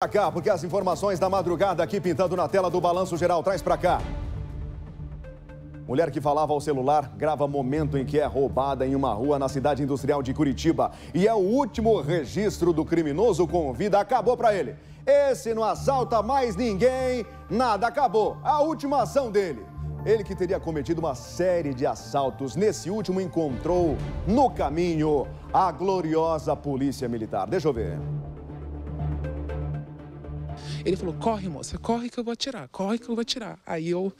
Pra cá, porque as informações da madrugada aqui pintando na tela do Balanço Geral. Traz pra cá. Mulher que falava ao celular grava momento em que é roubada em uma rua na cidade industrial de Curitiba. E é o último registro do criminoso com vida. Acabou pra ele. Esse não assalta mais ninguém. Nada, acabou. A última ação dele. Ele que teria cometido uma série de assaltos. Nesse último encontrou no caminho a gloriosa polícia militar. Deixa eu ver. Ele falou: corre, moça, corre que eu vou atirar, corre que eu vou atirar. Aí eu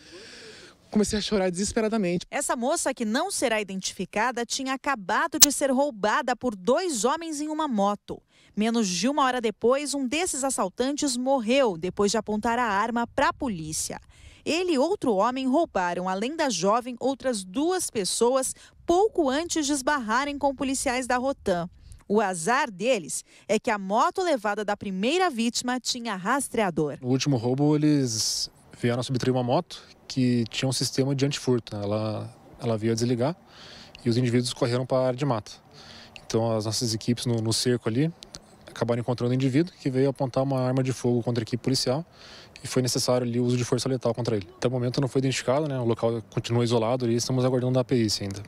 comecei a chorar desesperadamente. Essa moça, que não será identificada, tinha acabado de ser roubada por dois homens em uma moto. Menos de uma hora depois, um desses assaltantes morreu depois de apontar a arma para a polícia. Ele e outro homem roubaram, além da jovem, outras duas pessoas pouco antes de esbarrarem com policiais da Rotan. O azar deles é que a moto levada da primeira vítima tinha rastreador. No último roubo, eles vieram subtrair uma moto que tinha um sistema de antifurto. Né? Ela, ela veio a desligar e os indivíduos correram para a área de mata. Então, as nossas equipes no, no cerco ali acabaram encontrando o um indivíduo que veio apontar uma arma de fogo contra a equipe policial e foi necessário ali o uso de força letal contra ele. Até o momento não foi identificado, né? O local continua isolado e estamos aguardando a API ainda.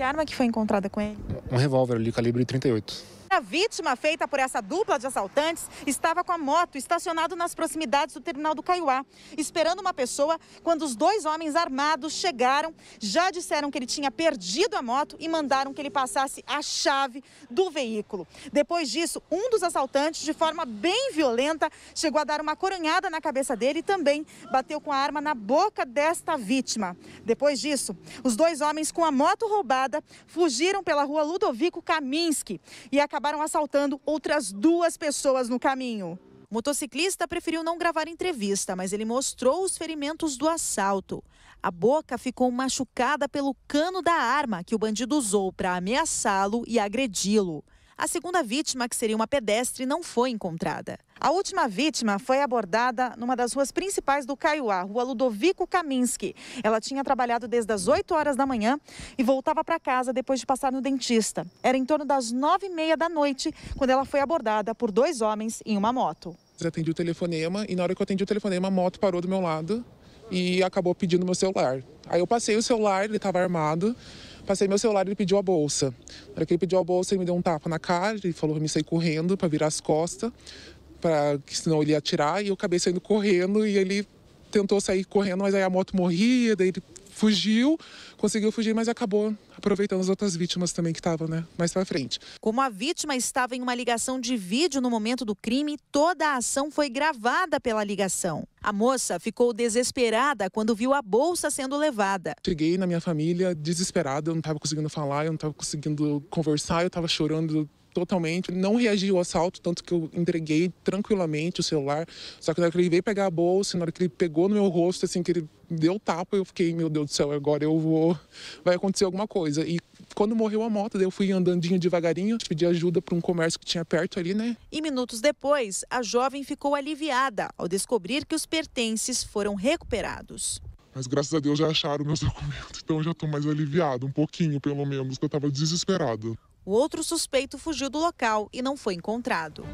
Que arma que foi encontrada com ele? Um revólver ali, calibre 38. A vítima feita por essa dupla de assaltantes estava com a moto estacionado nas proximidades do terminal do Caiuá, esperando uma pessoa quando os dois homens armados chegaram, já disseram que ele tinha perdido a moto e mandaram que ele passasse a chave do veículo. Depois disso, um dos assaltantes, de forma bem violenta, chegou a dar uma coronhada na cabeça dele e também bateu com a arma na boca desta vítima. Depois disso, os dois homens com a moto roubada fugiram pela rua Ludovico Kaminski e acabaram acabaram assaltando outras duas pessoas no caminho. O motociclista preferiu não gravar entrevista, mas ele mostrou os ferimentos do assalto. A boca ficou machucada pelo cano da arma que o bandido usou para ameaçá-lo e agredi-lo. A segunda vítima, que seria uma pedestre, não foi encontrada. A última vítima foi abordada numa das ruas principais do Caiuá, rua Ludovico Kaminski. Ela tinha trabalhado desde as 8 horas da manhã e voltava para casa depois de passar no dentista. Era em torno das 9 e meia da noite quando ela foi abordada por dois homens em uma moto. Eu atendi o telefonema e na hora que eu atendi o telefonema, a moto parou do meu lado e acabou pedindo meu celular. Aí eu passei o celular, ele estava armado passei meu celular e ele pediu a bolsa. Na hora que ele pediu a bolsa, ele me deu um tapa na cara e falou que me saí correndo para virar as costas, para que senão ele ia atirar. E eu acabei saindo correndo e ele tentou sair correndo, mas aí a moto morria, daí ele fugiu, conseguiu fugir, mas acabou aproveitando as outras vítimas também que estavam, né, mais para frente. Como a vítima estava em uma ligação de vídeo no momento do crime, toda a ação foi gravada pela ligação. A moça ficou desesperada quando viu a bolsa sendo levada. Cheguei na minha família desesperada, eu não estava conseguindo falar, eu não estava conseguindo conversar, eu estava chorando totalmente. não reagi ao assalto, tanto que eu entreguei tranquilamente o celular. Só que na hora que ele veio pegar a bolsa, na hora que ele pegou no meu rosto, assim, que ele deu tapa, eu fiquei, meu Deus do céu, agora eu vou. Vai acontecer alguma coisa. E quando morreu a moto, eu fui andandinho devagarinho, tipo, pedi ajuda para um comércio que tinha perto ali, né? E minutos depois, a jovem ficou aliviada ao descobrir que os pertences foram recuperados. Mas graças a Deus já acharam meus documentos, então eu já estou mais aliviado, um pouquinho pelo menos, que eu estava desesperado. O outro suspeito fugiu do local e não foi encontrado.